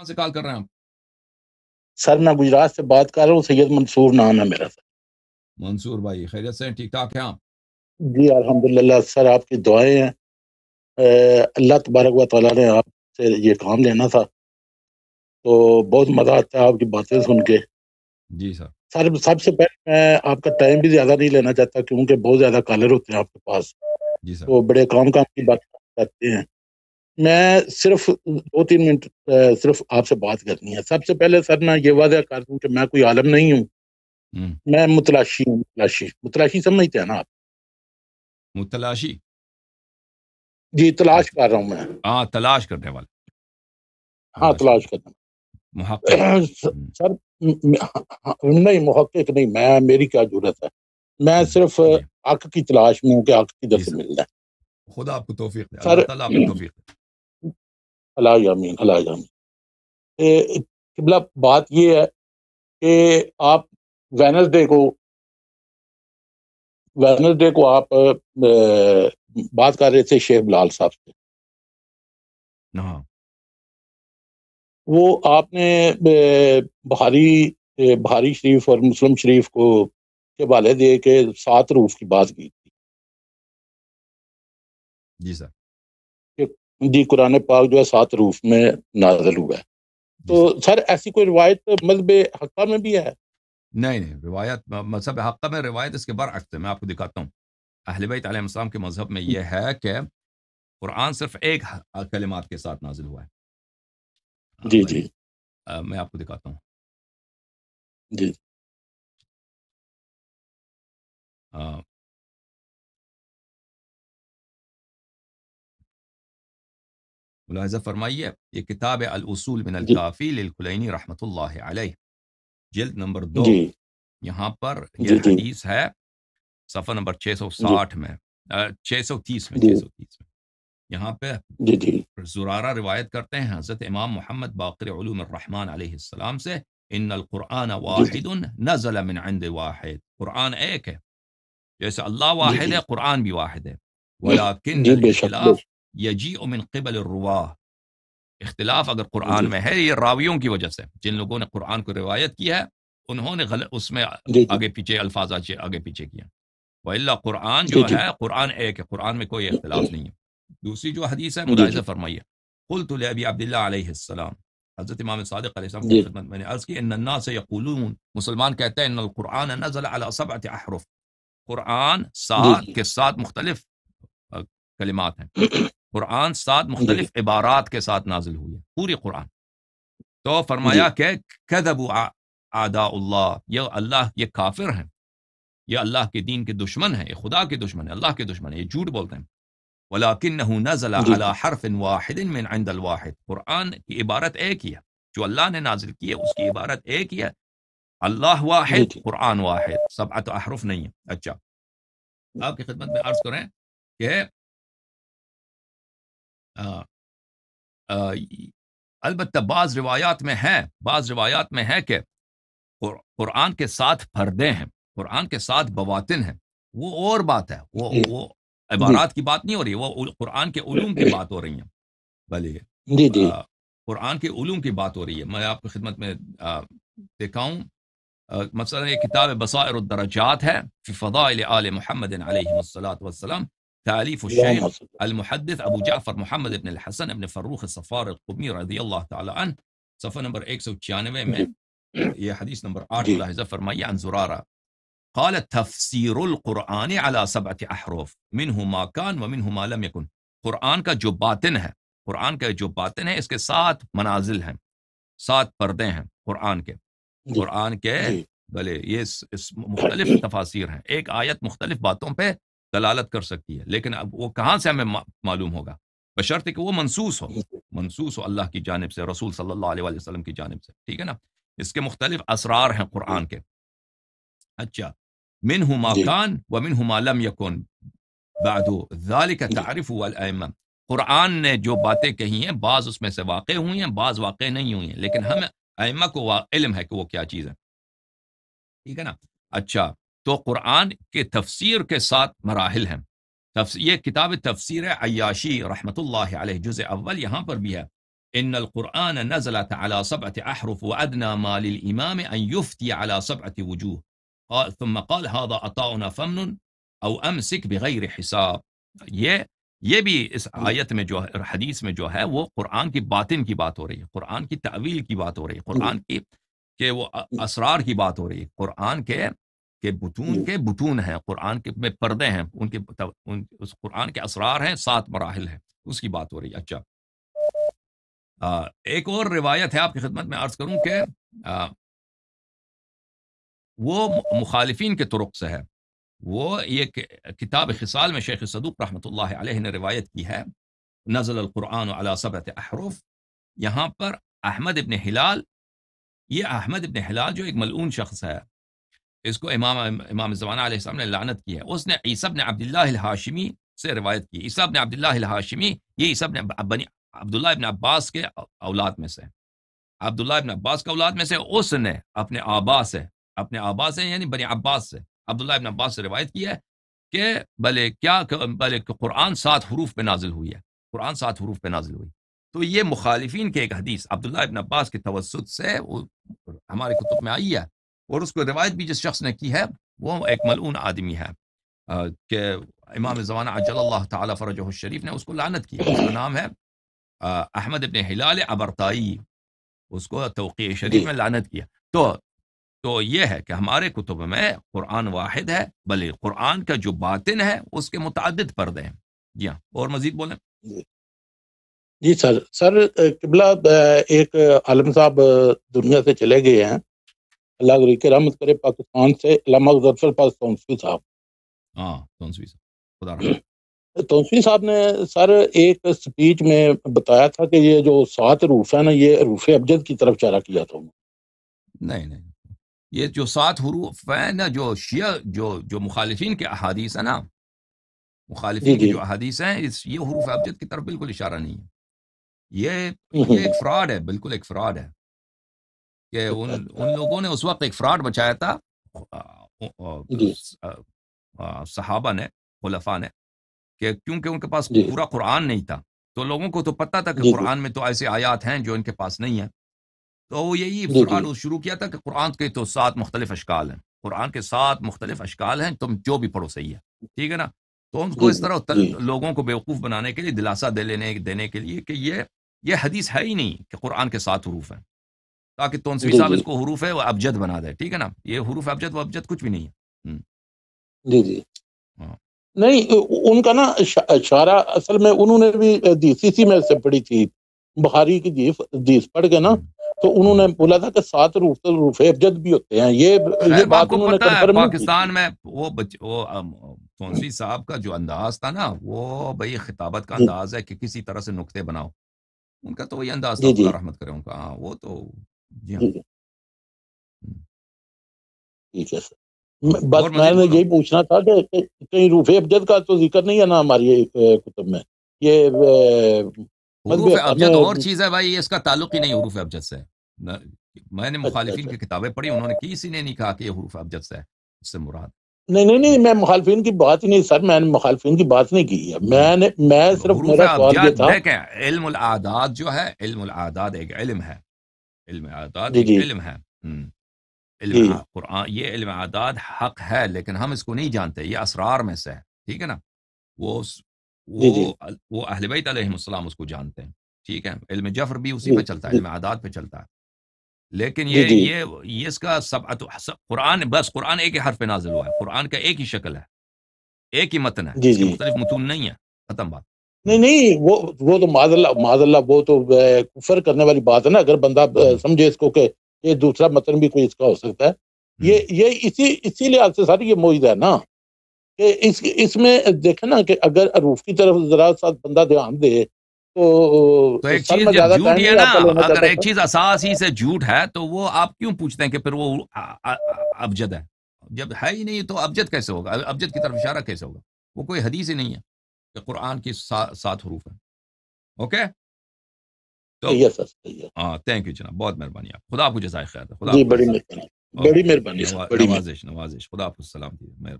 کہاں سے کال کر رہے ہیں آپ سر میں گجرات سے بات کر رہا ہوں سید منصور نام ہے میرا سر منصور بھائی خیریت سے ٹھیک ٹھاک ہیں آپ جی الحمد للہ سر آپ کی دعائیں ہیں اللہ تبارک و تعالیٰ نے آپ سے یہ کام لینا تھا تو بہت جی۔ مزہ آتا ہے آپ کی باتیں سن کے جی سر سر سب سے پہلے میں آپ کا ٹائم بھی زیادہ نہیں لینا چاہتا کیونکہ بہت زیادہ کالر ہوتے ہیں آپ کے پاس جی سر تو بڑے کام کام کی بات کرتے ہیں میں صرف دو تین منٹ صرف آپ سے بات کرنی ہے سب سے پہلے سر میں یہ واضح کر دوں کہ میں کوئی عالم نہیں ہوں میں متلاشی ہوں متلاشی متلاشی سمجھتے ہیں نا آپ متلاشی جی تلاش کر رہا ہوں میں ہاں تلاش کرنے والا ہاں تلاش کرنے والے سر نہیں محقق نہیں میں میری کیا ضرورت ہے میں صرف جی۔ حق کی تلاش میں ہوں کہ حق کی جی درست مل جائے خدا آپ کو توفیق دے سر اللہ توفیق دے اللہ بات یہ ہے کہ آپ کو کو آپ بات کر رہے تھے شیخ بلال صاحب سے ہاں۔ وہ آپ نے بھاری بھاری شریف اور مسلم شریف کو کے والے دے کے سات روف کی بات کی تھی جی سر جی قرآن پاک جو ہے سات روف میں نازل ہوا ہے تو جی۔ سر ایسی کوئی روایت مذہب مطلب حقہ میں بھی ہے نہیں نہیں روایت مذہب مطلب حقہ میں روایت اس کے برعکس میں آپ کو دکھاتا ہوں اہل بیت علیہ السلام کے مذہب میں یہ ہے کہ قرآن صرف ایک کلمات کے ساتھ نازل ہوا ہے ہاں، جی جی میں آپ کو دکھاتا ہوں جی ملاحظہ فرمائیے یہ کتاب الاصول من الکافی للکلینی اللہ علیہ جلد نمبر دو یہاں پر یہ جی، جی. حدیث ہے صفحہ نمبر جی. چھ چھ چھ سو سو سو ساٹھ میں میں میں تیس تیس یہاں پہ زرارہ روایت کرتے ہیں حضرت امام محمد باقر علوم الرحمن علیہ السلام سے ان القرآن واحد واحد نزل من عند قرآن ایک ہے ہے جیسے اللہ واحد قرآن بھی واحد ہے یجی من قبل اختلاف اگر قرآن جی۔ میں ہے یہ راویوں کی وجہ سے جن لوگوں نے قرآن کو روایت کی ہے انہوں نے غلط اس میں جی، جی۔ آگے پیچھے الفاظ آگے پیچھے کیا وہ قرآن جو ہے قرآن ایک ہے قرآن میں کوئی اختلاف نہیں ہے دوسری جو حدیث ہے ملاحظہ فرمائیے قل تو ابھی عبداللہ علیہ السلام حضرت امام صادق علیہ السلام کی کی خدمت میں نے عرض ان الناس یقولون مسلمان کہتے ہیں قرآن سات کے ساتھ مختلف کلمات ہیں قرآن سات جی۔ مختلف جی. عبارات کے ساتھ نازل ہوئی ہے پوری قرآن تو فرمایا جی. کہ کدب آدا اللہ یہ اللہ یہ کافر ہیں یہ اللہ کے دین کے دشمن ہیں یہ خدا کے دشمن ہیں اللہ کے دشمن ہیں یہ جھوٹ بولتے ہیں ولاکن نزل جی. حرف واحد من عند الواحد قرآن کی عبارت ایک ہی ہے جو اللہ نے نازل کی ہے اس کی عبارت ایک ہی ہے اللہ واحد جی. قرآن واحد سب احرف نہیں ہے اچھا آپ کی خدمت میں عرض کریں کہ البتہ بعض روایات میں ہے بعض روایات میں ہے کہ قرآن کے ساتھ پردے ہیں قرآن کے ساتھ بواتن ہیں وہ اور بات ہے وہ جی۔ وہ جی۔ عبارات کی بات نہیں ہو رہی وہ قرآن کے علوم کی بات ہو رہی ہیں بھلے جی، قرآن کے علوم کی بات ہو رہی ہے میں آپ کی خدمت میں دیکھا ہوں یہ کتاب بصائر الدرجات ہے فضائل آل محمد علیہ السلام الشيخ المحدث ابو جعفر محمد ابن الحسن فروخ الصفار نمبر جی. نمبر 196 8 جی. عن قال على احرف منه ما كان ومنه ما لم يكن قرآن کا جو باطن ہے قرآن کا جو باطن ہے اس کے سات منازل ہیں سات پردے ہیں قرآن کے جی. قرآن کے بھلے یہ اس مختلف تفاصیر ہیں ایک آیت مختلف باتوں پہ دلالت کر سکتی ہے لیکن اب وہ کہاں سے ہمیں معلوم ہوگا بشرط کہ وہ منسوس ہو جی۔ منسوس ہو اللہ کی جانب سے رسول صلی اللہ علیہ وسلم کی جانب سے ٹھیک ہے نا اس کے مختلف اسرار ہیں قرآن کے اچھا من جی۔ کان و من ہم عالم یقن ظال ذالک جی۔ تعارف والی قرآن نے جو باتیں کہی ہیں بعض اس میں سے واقع ہوئی ہیں بعض واقع نہیں ہوئی ہیں لیکن ہم ائمہ کو علم ہے کہ وہ کیا چیز ہے ٹھیک ہے نا اچھا تو قرآن کے تفسیر کے ساتھ مراحل ہیں یہ کتاب تفسیر عیاشی رحمۃ اللہ علیہ جز اول یہاں پر بھی ہے ان ان القرآن نزلت على على سبعة سبعة احرف ما للامام يفتي وجوه قال قال ثم هذا عطاؤنا فمن او امسك حساب یہ یہ بھی اس آیت میں جو ہے حدیث میں جو ہے وہ قرآن کی باطن کی بات ہو رہی ہے قرآن کی تعویل کی بات ہو رہی ہے قرآن کی کہ وہ اسرار کی بات ہو رہی ہے قرآن کے کے بٹون جی۔ کے بٹون ہیں قرآن کے میں پردے ہیں ان کے اس قرآن کے اسرار ہیں سات مراحل ہیں اس کی بات ہو رہی ہے اچھا ایک اور روایت ہے آپ کی خدمت میں عرض کروں کہ وہ مخالفین کے طرق سے ہے وہ یہ کتاب خسال میں شیخ صدوق رحمۃ اللہ علیہ نے روایت کی ہے نزل القرآن علا سبرت احروف یہاں پر احمد ابن ہلال یہ احمد ابن ہلال جو ایک ملعون شخص ہے اس کو امام امام زمانہ علیہ السلام نے لانت کی ہے اس نے عیصب نے عبداللہ الحاشمی سے روایت کی اسب نے عبداللہ الحاشمی یہ عیسب نے بنی عبداللہ ابن عباس کے اولاد میں سے عبداللہ ابن عباس کے اولاد میں سے اس نے اپنے آبا سے اپنے آبا سے یعنی بنی عباس سے عبداللہ ابن عباس سے روایت کی ہے کہ بھلے کیا بھلے قرآن سات حروف پہ نازل ہوئی ہے قرآن سات حروف پہ نازل ہوئی تو یہ مخالفین کے ایک حدیث عبداللہ ابن عباس کے توسط سے ہمارے کتب میں آئی ہے اور اس کو روایت بھی جس شخص نے کی ہے وہ ایک ملعون آدمی ہے کہ امام عجل اللہ تعالی فرجہ الشریف نے اس کو لانت کی اس کا نام ہے احمد ابن ہلال ابرتائی اس کو توقع شریف میں لانت کیا تو تو یہ ہے کہ ہمارے کتب میں قرآن واحد ہے بلے قرآن کا جو باطن ہے اس کے متعدد پر دیں جی ہاں اور مزید بولیں جی سر سر قبلہ ایک عالم صاحب دنیا سے چلے گئے ہیں اللہ کے رحمت کرے پاکستان سے علامہ ظفر پاس تونسوی صاحب ہاں خدا تونسوی صاحب نے سر ایک سپیچ میں بتایا تھا کہ یہ جو سات نا یہ روف ابجد کی طرف چارہ کیا تھا نہیں نہیں یہ جو سات حروف نا جو شیعہ جو جو مخالفین کے احادیث ہیں نا مخالفین جی، کے جی۔ جو احادیث ہیں اس یہ حروف ابجد کی طرف بالکل اشارہ نہیں ہے یہ ایک فراڈ ہے بالکل ایک فراڈ ہے کہ ان ان لوگوں نے اس وقت ایک فراڈ بچایا تھا جی۔ صحابہ نے خلفا نے کہ کیونکہ ان کے پاس جی۔ پورا قرآن نہیں تھا تو لوگوں کو تو پتہ تھا کہ جی، قرآن میں تو ایسے آیات ہیں جو ان کے پاس نہیں ہیں تو وہ یہی فراڈ شروع کیا تھا کہ قرآن کے تو سات مختلف اشکال ہیں قرآن کے سات مختلف اشکال ہیں تم جو بھی پڑھو صحیح ہے ٹھیک ہے نا تو ان کو اس طرح لوگوں کو بیوقوف بنانے کے لیے دلاسا دینے کے لیے کہ یہ یہ حدیث ہے ہی نہیں کہ قرآن کے سات حروف ہیں تاکہ تونسوی جی، صاحب جی۔ اس کو حروف ہے وہ ابجد بنا دے ٹھیک ہے نا یہ حروف ابجد وہ ابجد کچھ بھی نہیں ہے جی جی ہاں۔ نہیں ان کا نا اشارہ اصل میں انہوں نے بھی دیس اسی میں سے پڑھی تھی بخاری کی دیس دیس پڑھ کے نا ہاں۔ تو انہوں نے بولا تھا کہ سات روف روف ابجد بھی ہوتے ہیں یہ یہ بات انہوں نے کنفرم پاکستان میں وہ بچ وہ تونسی صاحب کا جو انداز تھا نا وہ بھئی خطابت کا جی۔ انداز ہے کہ کسی طرح سے نکتے بناؤ ان کا تو وہی انداز تھا رحمت کرے ان کا ہاں وہ تو جی ٹھیک ہے سر بس میں نے یہی پوچھنا تھا کہ روف ابجد کا تو ذکر نہیں ہے نا ہماری کتب میں یہ اور چیز ہے بھائی اس کا تعلق ہی نہیں حروف ابجد سے میں نے اچھا، مخالفین اچھا۔ کی کتابیں پڑھی انہوں نے کسی نے نہیں کہا کہ یہ حروف ابجد سے مراد نہیں نہیں نہیں میں مخالفین کی بات ہی نہیں سر میں نے مخالفین کی بات نہیں کی میں نے میں صرف تھا علم جو ہے علم الآداد ایک علم ہے علم علم علم اعداد جی جی ہے جی۔ قرآن یہ علم اعداد حق ہے لیکن ہم اس کو نہیں جانتے یہ اسرار میں سے ہے ہے ٹھیک نا وہ جی، جی۔ وہ اہل بیت علیہ السلام اس کو جانتے ہیں ٹھیک ہے علم جفر بھی اسی پہ چلتا ہے علم اعداد پہ چلتا ہے لیکن یہ یہ یہ اس کا سب قرآن بس قرآن ایک ہی حرف نازل ہوا ہے قرآن کا ایک ہی شکل ہے ایک ہی متن ہے مختلف متون نہیں ہے ختم بات نہیں نہیں وہ وہ تو معذ اللہ معذ اللہ وہ تو کفر کرنے والی بات ہے نا اگر بندہ سمجھے اس کو کہ یہ دوسرا مطلب بھی کوئی اس کا ہو سکتا ہے یہ یہ اسی اسی لحاظ سے ساری یہ موجود ہے نا کہ اس اس میں دیکھیں نا کہ اگر عروف کی طرف ذرا سا بندہ دھیان دے تو ایک چیز جھوٹ ہے نا اگر ایک چیز سے جھوٹ ہے تو وہ آپ کیوں پوچھتے ہیں کہ پھر وہ ابجد ہے جب ہے ہی نہیں تو ابجد کیسے ہوگا ابجد کی طرف اشارہ کیسے ہوگا وہ کوئی حدیث ہی نہیں ہے کہ قرآن کی سات حروف ہیں اوکے ہاں تھینک یو جناب بہت مہربانی آپ خدا آپ کو جزائے خیر خدا جی، بڑی مہربانی نوازش نوازش خدا آپ کو سلام مہربانی